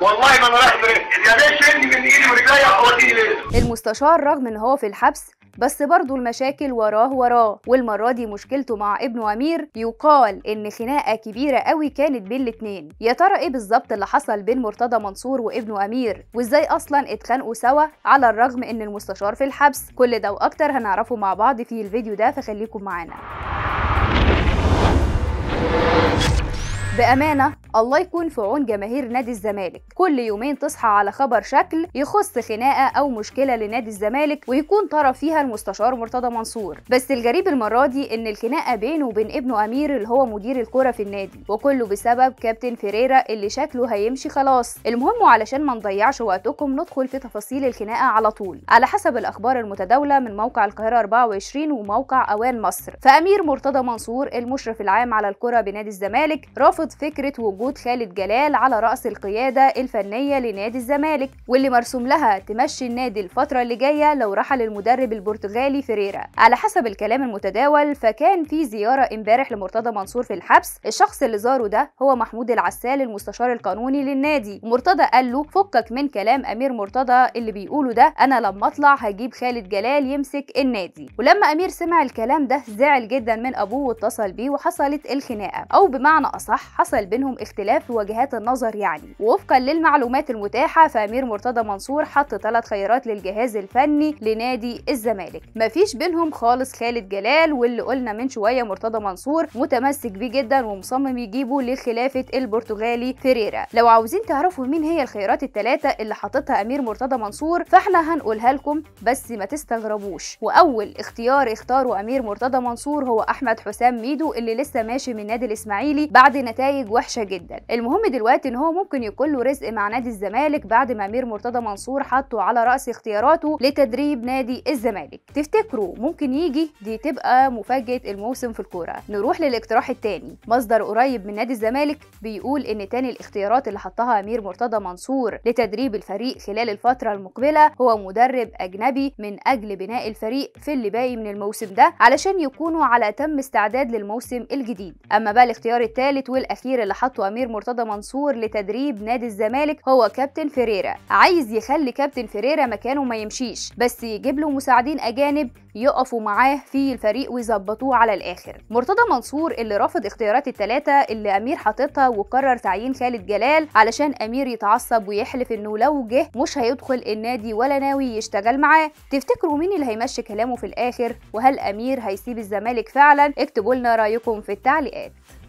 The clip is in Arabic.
والله ما انا رايح يا من ايدي ليه المستشار رغم ان هو في الحبس بس برضه المشاكل وراه وراه والمرة دي مشكلته مع ابنه أمير يقال إن خناقة كبيرة قوي كانت بين الاتنين يا ترى إيه بالظبط اللي حصل بين مرتضى منصور وابنه أمير وإزاي أصلا اتخانقوا سوا على الرغم إن المستشار في الحبس كل ده وأكتر هنعرفه مع بعض في الفيديو ده فخليكم معانا بأمانة الله يكون في عون جماهير نادي الزمالك كل يومين تصحى على خبر شكل يخص خناقه او مشكله لنادي الزمالك ويكون طرف فيها المستشار مرتضى منصور بس الغريب المره دي ان الخناقه بينه وبين ابنه امير اللي هو مدير الكره في النادي وكله بسبب كابتن فيريرا اللي شكله هيمشي خلاص المهم وعلشان ما نضيعش وقتكم ندخل في تفاصيل الخناقه على طول على حسب الاخبار المتداوله من موقع القاهره 24 وموقع اوان مصر فامير مرتضى منصور المشرف العام على الكره بنادي الزمالك رافض فكره وجود وجود خالد جلال على رأس القيادة الفنية لنادي الزمالك واللي مرسوم لها تمشي النادي الفترة اللي جاية لو رحل المدرب البرتغالي فيريرا على حسب الكلام المتداول فكان في زيارة امبارح لمرتضى منصور في الحبس الشخص اللي زاره ده هو محمود العسال المستشار القانوني للنادي مرتضى قال له فكك من كلام أمير مرتضى اللي بيقوله ده أنا لما أطلع هجيب خالد جلال يمسك النادي ولما أمير سمع الكلام ده زعل جدا من أبوه واتصل بيه وحصلت الخناقة أو بمعنى أصح حصل بينهم اختلاف وجهات النظر يعني ووفقا للمعلومات المتاحة فأمير مرتضى منصور حط ثلاث خيارات للجهاز الفني لنادي الزمالك مفيش بينهم خالص خالد جلال واللي قلنا من شوية مرتضى منصور متمسك بيه جدا ومصمم يجيبه لخلافة البرتغالي فيريرا لو عاوزين تعرفوا مين هي الخيارات الثلاثة اللي حاططها أمير مرتضى منصور فاحنا هنقولها لكم بس ما تستغربوش وأول اختيار اختاره أمير مرتضى منصور هو أحمد حسام ميدو اللي لسه ماشي من نادي الإسماعيلي بعد نتائج وحشة جدا جدا المهم دلوقتي ان هو ممكن يكون له رزق مع نادي الزمالك بعد ما امير مرتضى منصور حطه على راس اختياراته لتدريب نادي الزمالك تفتكروا ممكن يجي دي تبقى مفاجاه الموسم في الكوره نروح للاقتراح الثاني مصدر قريب من نادي الزمالك بيقول ان تاني الاختيارات اللي حطها امير مرتضى منصور لتدريب الفريق خلال الفتره المقبله هو مدرب اجنبي من اجل بناء الفريق في اللي باقي من الموسم ده علشان يكونوا على تم استعداد للموسم الجديد اما بقى الاختيار الثالث والاخير اللي حطه امير مرتضى منصور لتدريب نادي الزمالك هو كابتن فيريرا عايز يخلي كابتن فيريرا مكانه ما يمشيش بس يجيب له مساعدين أجانب يقفوا معاه في الفريق ويظبطوه على الآخر مرتضى منصور اللي رفض اختيارات الثلاثة اللي أمير حاططها وقرر تعيين خالد جلال علشان أمير يتعصب ويحلف إنه لو جه مش هيدخل النادي ولا ناوي يشتغل معاه تفتكروا مين اللي هيمشي كلامه في الآخر وهل أمير هيسيب الزمالك فعلا اكتبوا لنا رأيكم في التعليقات